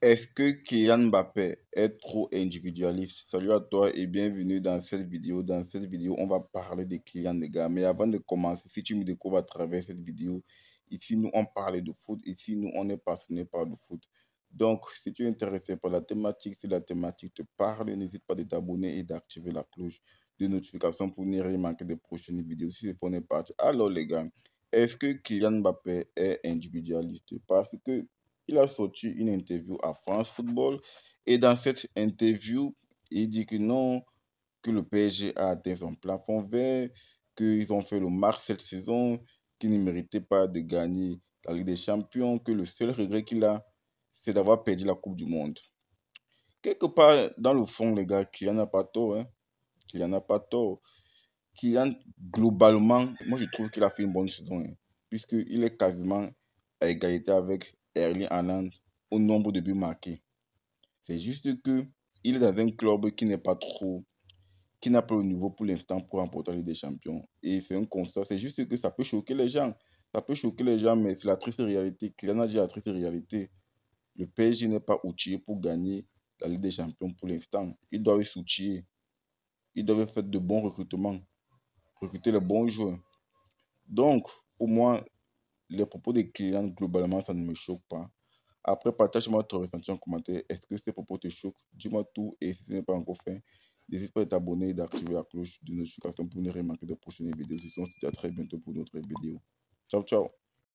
Est-ce que Kylian Mbappé est trop individualiste Salut à toi et bienvenue dans cette vidéo. Dans cette vidéo, on va parler de Kylian, les gars. Mais avant de commencer, si tu me découvres à travers cette vidéo, ici, nous, on parle de foot. Ici, nous, on est passionné par le foot. Donc, si tu es intéressé par la thématique, si la thématique te parle, n'hésite pas à t'abonner et d'activer la cloche de notification pour ne rien manquer des prochaines vidéos. Si c'est n'est pas... Alors, les gars, est-ce que Kylian Mbappé est individualiste Parce que il a sorti une interview à France Football et dans cette interview, il dit que non, que le PSG a atteint son plafond vert, qu'ils ont fait le marque cette saison, qu'ils ne méritaient pas de gagner la Ligue des Champions, que le seul regret qu'il a, c'est d'avoir perdu la Coupe du Monde. Quelque part, dans le fond, les gars, qu'il n'y en a pas tort. qu'il n'y en a pas tort. Kylian, globalement, moi je trouve qu'il a fait une bonne saison, hein, puisque puisqu'il est quasiment à égalité avec Erling Haaland au nombre de buts marqués. C'est juste que il est dans un club qui n'est pas trop, qui n'a pas le niveau pour l'instant pour remporter Ligue des Champions. Et c'est un constat. C'est juste que ça peut choquer les gens. Ça peut choquer les gens, mais c'est la triste réalité. Kylian a la triste réalité. Le PSG n'est pas outillé pour gagner la Ligue des Champions pour l'instant. il doit s'outiller. Il doit faire de bons recrutements. Recruter les bons joueurs. Donc, pour moi, les propos des clients, globalement, ça ne me choque pas. Après, partage-moi ton ressenti en commentaire. Est-ce que ces propos te choquent Dis-moi tout et si ce n'est pas encore fait, n'hésite pas à t'abonner et d'activer la cloche de notification pour ne rien manquer de prochaines vidéos. Je on se à très bientôt pour une autre vidéo. Ciao, ciao